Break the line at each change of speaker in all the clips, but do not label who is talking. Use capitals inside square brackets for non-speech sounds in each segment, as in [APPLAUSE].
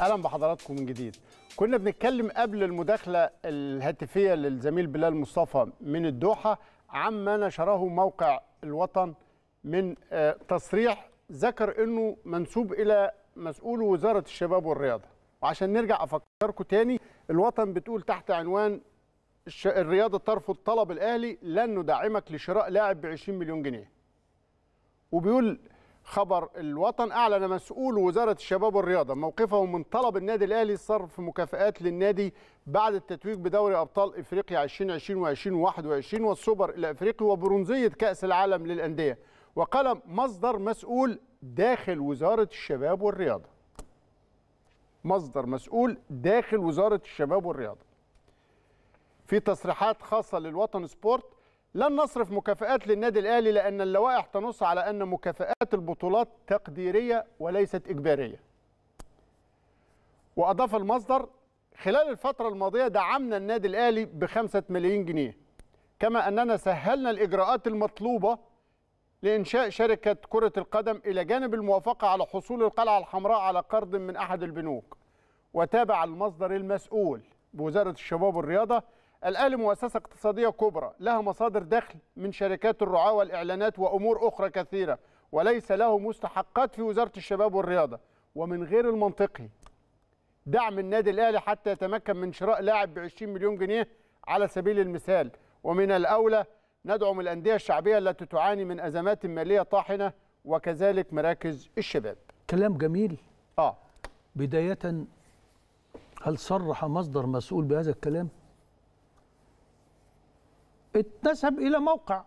اهلا بحضراتكم من جديد كنا بنتكلم قبل المداخله الهاتفيه للزميل بلال مصطفى من الدوحه عما نشره موقع الوطن من آه، تصريح ذكر انه منسوب الى مسؤول وزاره الشباب والرياضه وعشان نرجع افكركم تاني الوطن بتقول تحت عنوان الرياضه ترفض طلب الاهلي لن ندعمك لشراء لاعب ب 20 مليون جنيه وبيقول خبر الوطن أعلن مسؤول وزارة الشباب والرياضة موقفه من طلب النادي الأهلي صرف مكافآت للنادي بعد التتويج بدوري أبطال إفريقيا 2020 و2021 والسوبر الأفريقي وبرونزية كأس العالم للأندية وقال مصدر مسؤول داخل وزارة الشباب والرياضة مصدر مسؤول داخل وزارة الشباب والرياضة في تصريحات خاصة للوطن سبورت لن نصرف مكافئات للنادي الأهلي لأن اللوائح تنص على أن مكافئات البطولات تقديرية وليست إجبارية وأضاف المصدر خلال الفترة الماضية دعمنا النادي الأهلي بخمسة ملايين جنيه كما أننا سهلنا الإجراءات المطلوبة لإنشاء شركة كرة القدم إلى جانب الموافقة على حصول القلعة الحمراء على قرض من أحد البنوك وتابع المصدر المسؤول بوزارة الشباب والرياضة الأهلي مؤسسة اقتصادية كبرى لها مصادر دخل من شركات الرعاة والإعلانات وأمور أخرى كثيرة وليس له مستحقات في وزارة الشباب والرياضة ومن غير المنطقي دعم النادي الأهلي حتى يتمكن من شراء لاعب ب 20 مليون جنيه على سبيل المثال ومن الأولى ندعم الأندية الشعبية التي تعاني من أزمات مالية طاحنة وكذلك مراكز الشباب
كلام جميل آه بداية هل صرح مصدر مسؤول بهذا الكلام؟ اتنسب إلى موقع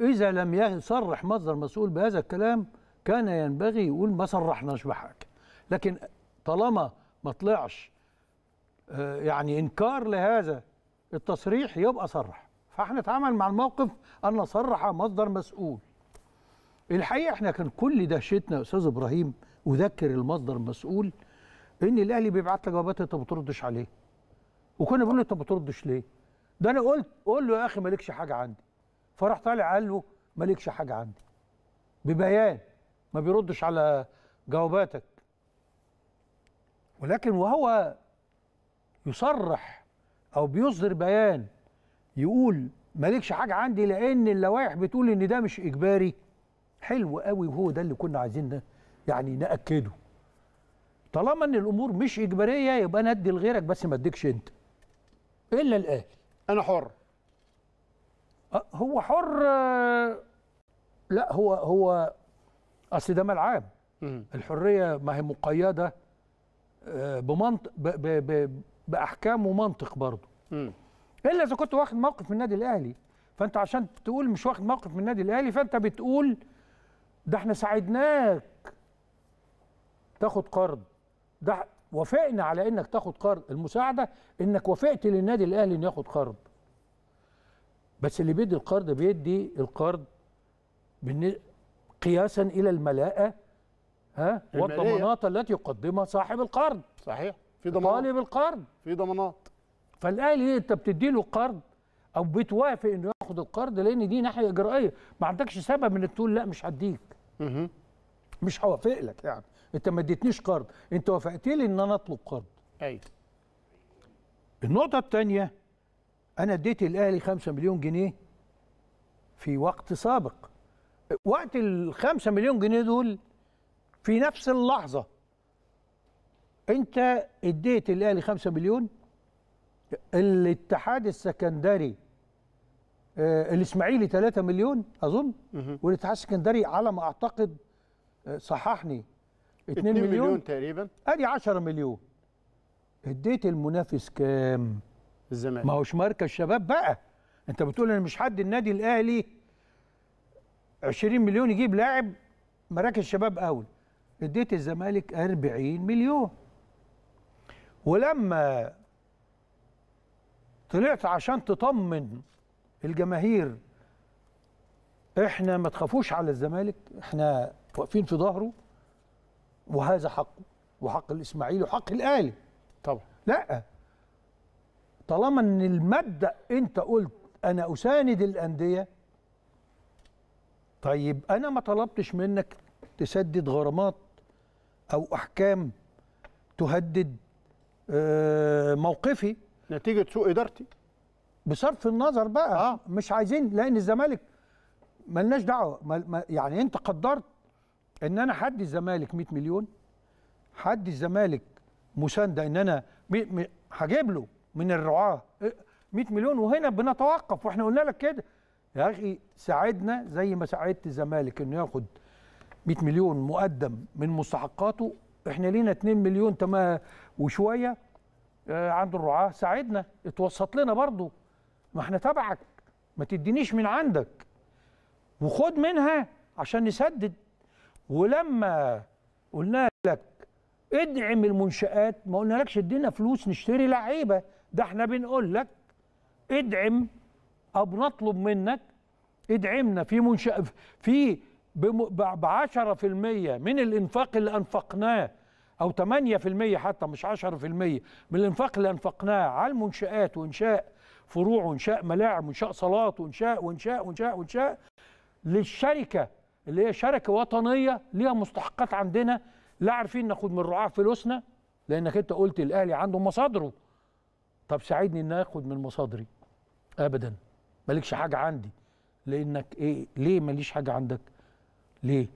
إذا لم يصرح مصدر مسؤول بهذا الكلام كان ينبغي يقول ما صرحناش بحاجة لكن طالما ما طلعش آه، يعني إنكار لهذا التصريح يبقى صرح فاحنا نتعامل مع الموقف أن صرح مصدر مسؤول الحقيقة احنا كان كل دهشتنا يا أستاذ إبراهيم أذكر المصدر المسؤول إن الأهلي بيبعت لك جوابات أنت ما بتردش عليه وكنا بنقول أنت ما بتردش ليه ده انا قلت قول له يا اخي مالكش حاجه عندي فراح طالع قال له مالكش حاجه عندي ببيان ما بيردش على جواباتك ولكن وهو يصرح او بيصدر بيان يقول مالكش حاجه عندي لان اللوائح بتقول ان ده مش اجباري حلو قوي وهو ده اللي كنا عايزين يعني ناكده طالما ان الامور مش اجباريه يبقى انا ادي لغيرك بس ما اديكش انت الا الاهلي انا حر أه، هو حر آه، لا هو هو اصل ده ملعب الحريه ما هي مقيده آه، بمنطق ب ب ب باحكام ومنطق برضه الا اذا كنت واخد موقف من النادي الاهلي فانت عشان تقول مش واخد موقف من النادي الاهلي فانت بتقول ده احنا ساعدناك تاخد قرض ده وافقنا على انك تاخد قرض المساعده انك وافقت للنادي الاهلي انه ياخد قرض بس اللي بيدي القرض بيدي القرض قياسا الى الملاءه ها والضمانات التي يقدمها صاحب القرض صحيح في ضمانات طالب القرض في ضمانات فالاهلي إيه؟ انت بتدي له قرض او بتوافق انه ياخد القرض لان دي ناحيه اجرائيه ما عندكش سبب انك تقول لا مش هديك مش هوافق لك يعني انت ما اديتنيش قرض انت وافقت لي ان انا اطلب قرض ايوه النقطه الثانيه انا اديت الاهلي 5 مليون جنيه في وقت سابق وقت ال 5 مليون جنيه دول في نفس اللحظه انت اديت الاهلي 5 مليون الاتحاد السكندري آه الاسماعيلي 3 مليون اظن والاتحاد السكندري على ما اعتقد آه، صححني 2 مليون, مليون تقريبا ادي 10 مليون اديت المنافس كام الزمالك ما هوش مركز شباب بقى انت بتقول انا مش حد النادي الاهلي 20 مليون يجيب لاعب مراكز شباب اول اديت الزمالك 40 مليون ولما طلعت عشان تطمن الجماهير احنا ما تخافوش على الزمالك احنا واقفين في ظهره وهذا حقه وحق الاسماعيلي وحق الاهلي طبعا لا طالما ان المبدا انت قلت انا اساند الانديه طيب انا ما طلبتش منك تسدد غرامات او احكام تهدد آه، موقفي نتيجه سوء ادارتي بصرف النظر بقى آه. مش عايزين لان الزمالك ملناش دعوه يعني انت قدرت ان انا حدي الزمالك 100 مليون حدي الزمالك مسانده ان انا هجيب له من الرعاه 100 إيه، مليون وهنا بنتوقف واحنا قلنا لك كده يا اخي ساعدنا زي ما ساعدت الزمالك انه ياخد 100 مليون مقدم من مستحقاته احنا لينا 2 مليون تما وشويه آه، عند الرعاه ساعدنا اتوسط لنا برضه ما احنا تبعك ما تدينيش من عندك وخد منها عشان نسدد ولما قلنا لك ادعم المنشآت ما قلنا لكش ادينا فلوس نشتري لعيبة ده احنا بنقول لك ادعم أو نطلب منك ادعمنا في منشأ في ب 10% من الإنفاق اللي أنفقناه أو 8% حتى مش 10% من الإنفاق اللي أنفقناه على المنشآت وإنشاء فروع وإنشاء ملاعب وإنشاء صالات وإنشاء وإنشاء وإنشاء وإنشاء للشركة اللي هي شركه وطنيه ليها مستحقات عندنا لا عارفين ناخد من الرعاة فلوسنا لانك انت قلت الاهلي عنده مصادره طب ساعدني ان اخد من مصادري ابدا مالكش حاجه عندي لانك ايه ليه ماليش حاجه عندك ليه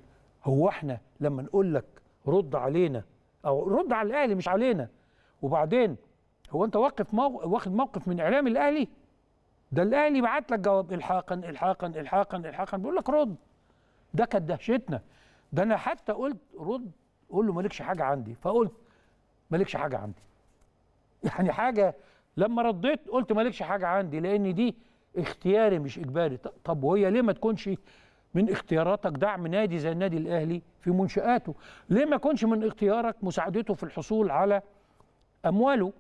هو احنا لما نقول لك رد علينا او رد على الاهلي مش علينا وبعدين هو انت واقف مو... واخد موقف من اعلام الاهلي ده الاهلي بعت لك جواب الحاقا الحاقا الحاقا الحاقا بيقول لك رد ده كانت دهشتنا ده انا حتى قلت رد قول له مالكش حاجه عندي فقلت مالكش حاجه عندي يعني حاجه لما رديت قلت مالكش حاجه عندي لان دي اختياري مش اجباري طب وهي ليه ما تكونش من اختياراتك دعم نادي زي النادي الاهلي في منشاته ليه ما يكونش من اختيارك مساعدته في الحصول على امواله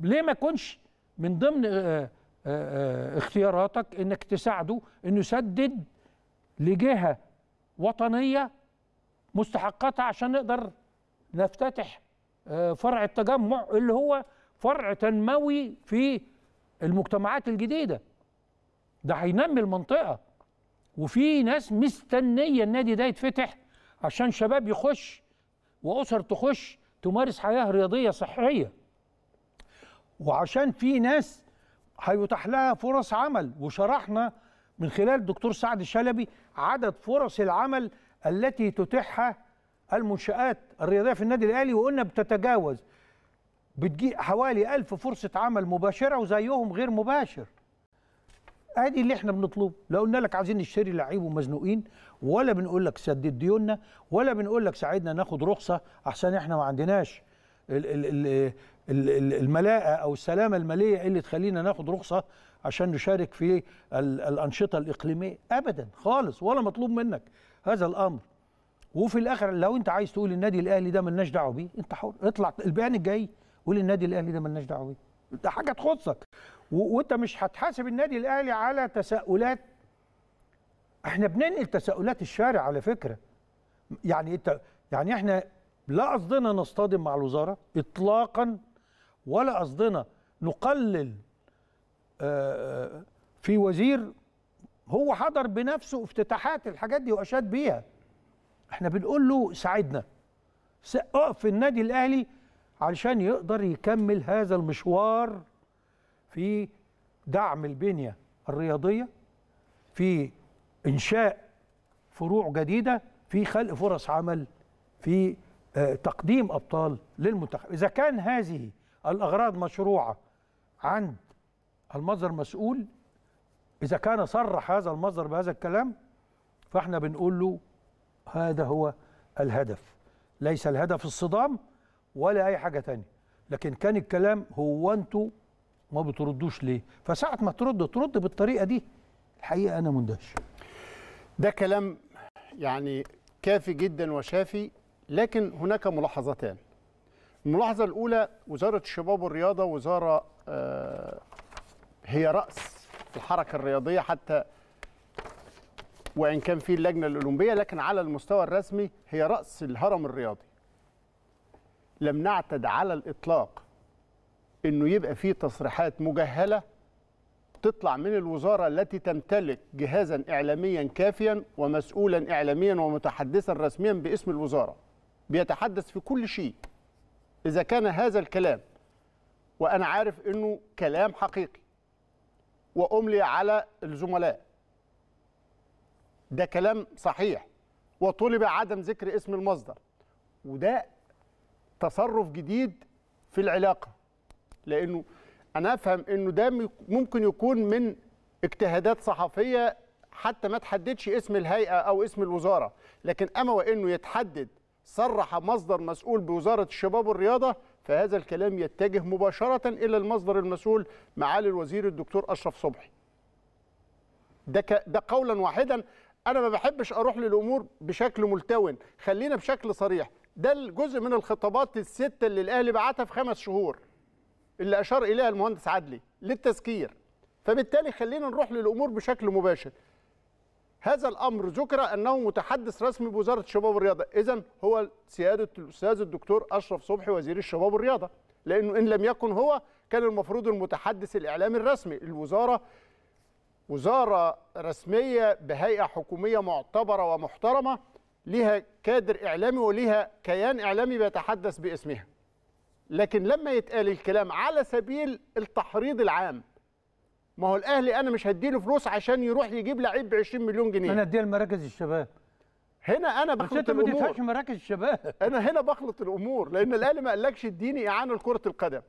ليه ما يكونش من ضمن آه، آه، آه، اختياراتك انك تساعده انه يسدد لجهه وطنيه مستحقاتها عشان نقدر نفتتح آه، فرع التجمع اللي هو فرع تنموي في المجتمعات الجديده ده هينمي المنطقه وفي ناس مستنيه النادي ده يتفتح عشان شباب يخش واسر تخش تمارس حياه رياضيه صحيه وعشان في ناس هيتاح لها فرص عمل وشرحنا من خلال الدكتور سعد شلبي عدد فرص العمل التي تتيحها المنشآت الرياضية في النادي الأهلي وقلنا بتتجاوز بتجي حوالي ألف فرصة عمل مباشرة وزيهم غير مباشر ادي اللي احنا بنطلبه لا قلنا لك عايزين نشتري لعيب ومزنوقين ولا بنقول لك سدد ديوننا ولا بنقول لك ساعدنا ناخد رخصه احسن احنا ما عندناش الملاءه او السلامه الماليه اللي تخلينا ناخد رخصه عشان نشارك في الانشطه الاقليميه ابدا خالص ولا مطلوب منك هذا الامر وفي الاخر لو انت عايز تقول النادي الاهلي ده ملناش دعوه بيه انت حر اطلع البيان الجاي قول النادي الاهلي ده ملناش دعوه بيه ده حاجه تخصك وانت مش هتحاسب النادي الاهلي على تساؤلات احنا بننقل تساؤلات الشارع على فكره يعني انت يعني احنا لا قصدنا نصطدم مع الوزاره اطلاقا ولا قصدنا نقلل آه، آه، في وزير هو حضر بنفسه افتتاحات الحاجات دي واشاد بيها احنا بنقول له ساعدنا اقف في النادي الاهلي علشان يقدر يكمل هذا المشوار في دعم البنيه الرياضيه في انشاء فروع جديده في خلق فرص عمل في آه، تقديم ابطال للمنتخب اذا كان هذه الاغراض مشروعه عند المصدر مسؤول إذا كان صرح هذا المصدر بهذا الكلام فاحنا بنقول له هذا هو الهدف ليس الهدف الصدام ولا أي حاجة تانية لكن كان الكلام هو أنتوا ما بتردوش ليه فساعة ما ترد ترد بالطريقة دي الحقيقة أنا مندهش
ده كلام يعني كافي جدا وشافي لكن هناك ملاحظتان الملاحظة الأولى وزارة الشباب والرياضة وزارة آه، هي رأس الحركة الرياضية حتى وإن كان في اللجنة الأولمبية لكن على المستوى الرسمي هي رأس الهرم الرياضي لم نعتد على الإطلاق أنه يبقى في تصريحات مجهلة تطلع من الوزارة التي تمتلك جهازا إعلاميا كافيا ومسؤولا إعلاميا ومتحدثا رسميا باسم الوزارة بيتحدث في كل شيء إذا كان هذا الكلام وأنا عارف أنه كلام حقيقي واملي على الزملاء ده كلام صحيح وطلب عدم ذكر اسم المصدر وده تصرف جديد في العلاقه لانه انا افهم انه ده ممكن يكون من اجتهادات صحفيه حتى ما تحددش اسم الهيئه او اسم الوزاره لكن اما وانه يتحدد صرح مصدر مسؤول بوزاره الشباب والرياضه فهذا الكلام يتجه مباشرة إلى المصدر المسؤول معالي الوزير الدكتور أشرف صبحي ده, ك... ده قولا واحدا أنا ما بحبش أروح للأمور بشكل ملتون خلينا بشكل صريح ده الجزء من الخطابات الستة اللي الأهلي بعتها في خمس شهور اللي أشار إليها المهندس عدلي للتذكير فبالتالي خلينا نروح للأمور بشكل مباشر هذا الامر ذكر انه متحدث رسمي بوزاره الشباب والرياضه اذا هو سياده الاستاذ الدكتور اشرف صبحي وزير الشباب والرياضه لانه ان لم يكن هو كان المفروض المتحدث الاعلامي الرسمي الوزاره وزاره رسميه بهيئه حكوميه معتبره ومحترمه لها كادر اعلامي ولها كيان اعلامي بيتحدث باسمها لكن لما يتقال الكلام على سبيل التحريض العام ما هو الاهلي انا مش هديله فلوس عشان يروح يجيب لعيب ب 20 مليون جنيه انا اديها لمراكز الشباب هنا انا بخلط انت الامور ما تدفعش مراكز الشباب انا هنا بخلط الامور لان الاهلي ما قالكش اديني اعانه لكره القدم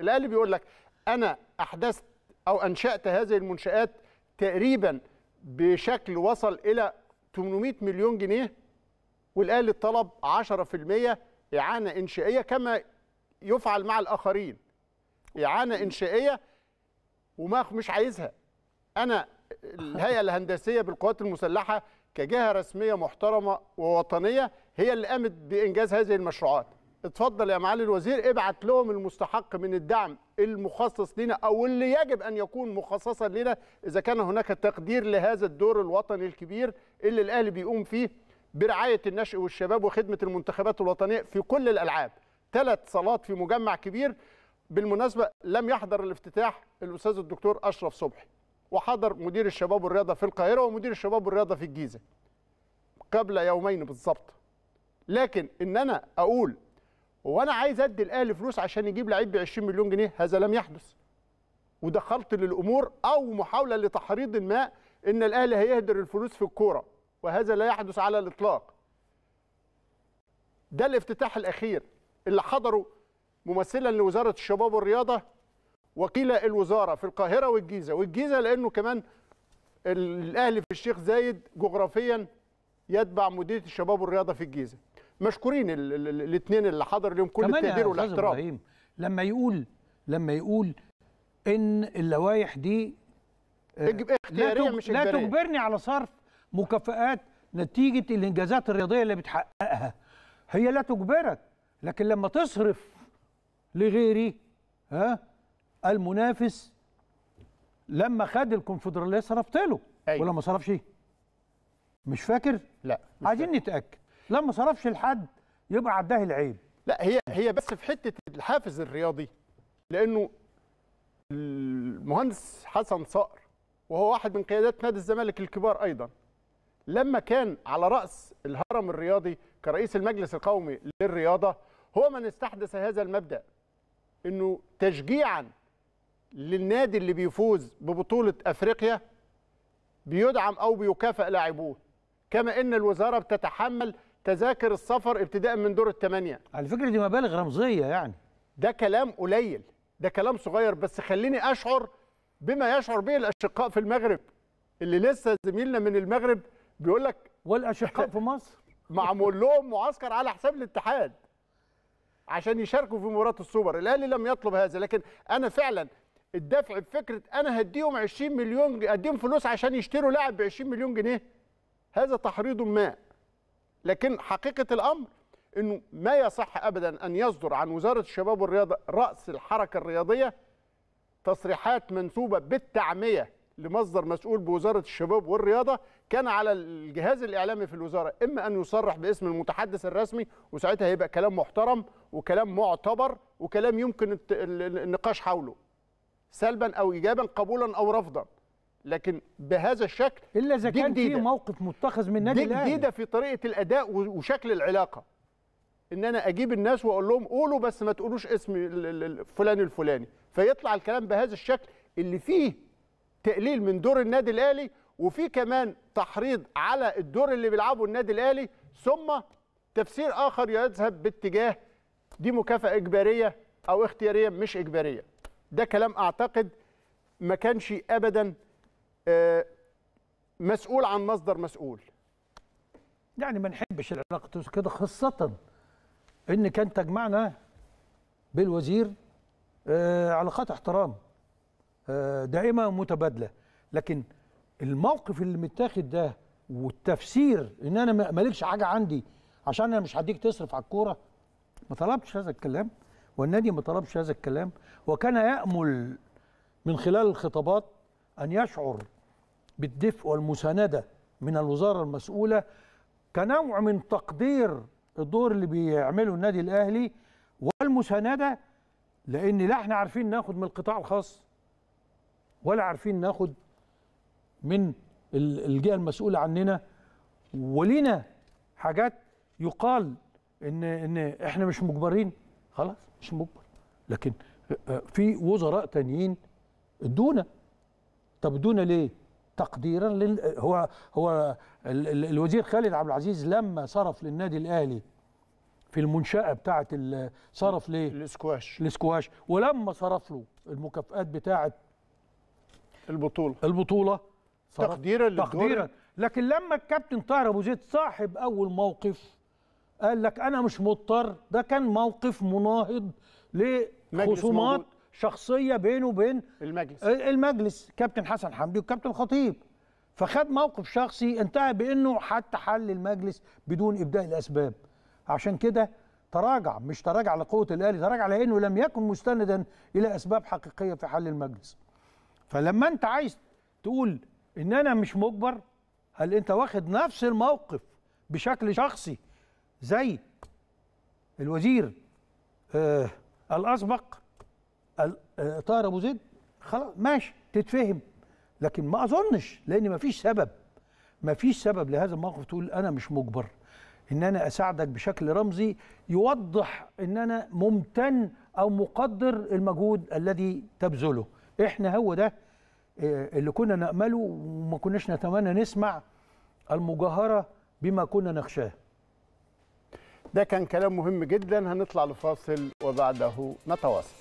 الاهلي بيقول لك انا احدثت او انشات هذه المنشات تقريبا بشكل وصل الى 800 مليون جنيه والاهلي طلب 10% اعانه انشائيه كما يفعل مع الاخرين اعانه انشائيه وما مش عايزها انا الهيئه [LAUGHS] الهندسيه بالقوات المسلحه كجهه رسميه محترمه ووطنيه هي اللي قامت بانجاز هذه المشروعات اتفضل يا معالي الوزير ابعت لهم المستحق من الدعم المخصص لنا او اللي يجب ان يكون مخصصا لنا اذا كان هناك تقدير لهذا الدور الوطني الكبير اللي الاهلي بيقوم فيه برعايه النشء والشباب وخدمه المنتخبات الوطنيه في كل الالعاب ثلاث صالات في مجمع كبير بالمناسبه لم يحضر الافتتاح الاستاذ الدكتور اشرف صبحي وحضر مدير الشباب والرياضه في القاهره ومدير الشباب والرياضه في الجيزه قبل يومين بالظبط لكن ان انا اقول وانا عايز ادي الاهلي فلوس عشان يجيب لعيب ب 20 مليون جنيه هذا لم يحدث ودخلت للامور او محاوله لتحريض ما ان الاهلي هيهدر الفلوس في الكوره وهذا لا يحدث على الاطلاق ده الافتتاح الاخير اللي حضره ممثلا لوزاره الشباب والرياضه وكيل الوزاره في القاهره والجيزه والجيزه لانه كمان الاهلي في الشيخ زايد جغرافيا يتبع مديريه الشباب والرياضه في الجيزه مشكورين الاثنين اللي حضر اليوم كل التقدير والاحترام
لما يقول لما يقول ان اللوائح دي آه، اختياريه مش لا تجبرني على صرف مكافئات نتيجه الانجازات الرياضيه اللي بتحققها هي لا تجبرك لكن لما تصرف لغيري ها المنافس لما خد الكونفدراليه صرفت له أيوة. ولا ما صرفش مش فاكر لا مش عايزين فاكر. نتاكد لما صرفش لحد
يبقى عداه العيب لا هي هي بس في حته الحافز الرياضي لانه المهندس حسن صقر وهو واحد من قيادات نادي الزمالك الكبار ايضا لما كان على راس الهرم الرياضي كرئيس المجلس القومي للرياضه هو من استحدث هذا المبدا انه تشجيعا للنادي اللي بيفوز ببطوله افريقيا بيدعم او بيكافئ لاعبوه كما ان الوزاره بتتحمل تذاكر السفر ابتداء من دور الثمانيه على فكره دي مبالغ رمزيه يعني ده كلام قليل ده كلام صغير بس خليني اشعر بما يشعر به الاشقاء في المغرب اللي لسه زميلنا من المغرب بيقول لك والاشقاء في مصر [LAUGHS] معمول لهم معسكر على حساب الاتحاد عشان يشاركوا في مباراه السوبر الاهلي لم يطلب هذا لكن انا فعلا الدفع بفكره انا هديهم 20 مليون اديهم فلوس عشان يشتروا لاعب ب 20 مليون جنيه هذا تحريض ما لكن حقيقه الامر انه ما يصح ابدا ان يصدر عن وزاره الشباب والرياضه راس الحركه الرياضيه تصريحات منسوبه بالتعميه لمصدر مسؤول بوزاره الشباب والرياضه كان على الجهاز الاعلامي في الوزاره اما ان يصرح باسم المتحدث الرسمي وساعتها هيبقى كلام محترم وكلام معتبر وكلام يمكن النقاش حوله سلبا او ايجابا قبولا او رفضا لكن بهذا الشكل الا اذا كان في موقف متخذ من النادي الاهلي جديده في طريقه الاداء وشكل العلاقه ان انا اجيب الناس واقول لهم قولوا بس ما تقولوش اسم فلان الفلاني فيطلع الكلام بهذا الشكل اللي فيه تقليل من دور النادي الاهلي وفي كمان تحريض على الدور اللي بيلعبه النادي الاهلي ثم تفسير اخر يذهب باتجاه دي مكافاه اجباريه او اختياريه مش اجباريه ده كلام اعتقد ما كانش ابدا آه، مسؤول عن مصدر مسؤول
يعني ما نحبش العلاقه تمشي كده خاصه ان كان تجمعنا بالوزير آه، علاقات احترام آه، دائمه متبادله لكن الموقف اللي متاخد ده والتفسير ان انا مالكش حاجه عندي عشان انا مش هديك تصرف على الكوره ما طلبتش هذا الكلام والنادي ما طلبش هذا الكلام وكان يامل من خلال الخطابات ان يشعر بالدفء والمسانده من الوزاره المسؤوله كنوع من تقدير الدور اللي بيعمله النادي الاهلي والمسانده لان لا احنا عارفين ناخد من القطاع الخاص ولا عارفين ناخد من الجهه المسؤوله عننا ولينا حاجات يقال ان ان احنا مش مجبرين خلاص مش مجبر لكن في وزراء تانيين ادونا طب ادونا ليه؟ تقديرا لل... هو هو ال... ال... الوزير خالد عبد العزيز لما صرف للنادي الاهلي في المنشاه بتاعه ال... صرف ليه؟ الاسكواش الاسكواش ولما صرف له المكافئات بتاعه البطوله البطوله تقديرا تقديرا لكن لما الكابتن طاهر ابو زيد صاحب اول موقف قال لك انا مش مضطر ده كان موقف مناهض لخصومات شخصيه بينه وبين
المجلس آه،
المجلس كابتن حسن حمدي والكابتن خطيب فخد موقف شخصي انتهى بانه حتى حل المجلس بدون ابداء الاسباب عشان كده تراجع مش تراجع لقوه الاهلي تراجع لانه لم يكن مستندا الى اسباب حقيقيه في حل المجلس فلما انت عايز تقول ان انا مش مجبر هل انت واخد نفس الموقف بشكل شخصي زي الوزير آه الاسبق آه طاهر ابو زيد خلاص ماشي تتفهم لكن ما اظنش لان ما فيش سبب ما فيش سبب لهذا الموقف تقول انا مش مجبر ان انا اساعدك بشكل رمزي يوضح ان انا ممتن او مقدر المجهود الذي تبذله احنا هو ده آه، اللي كنا نأمله وما كناش نتمنى نسمع
المجاهرة بما كنا نخشاه ده كان كلام مهم جدا هنطلع لفاصل وبعده نتواصل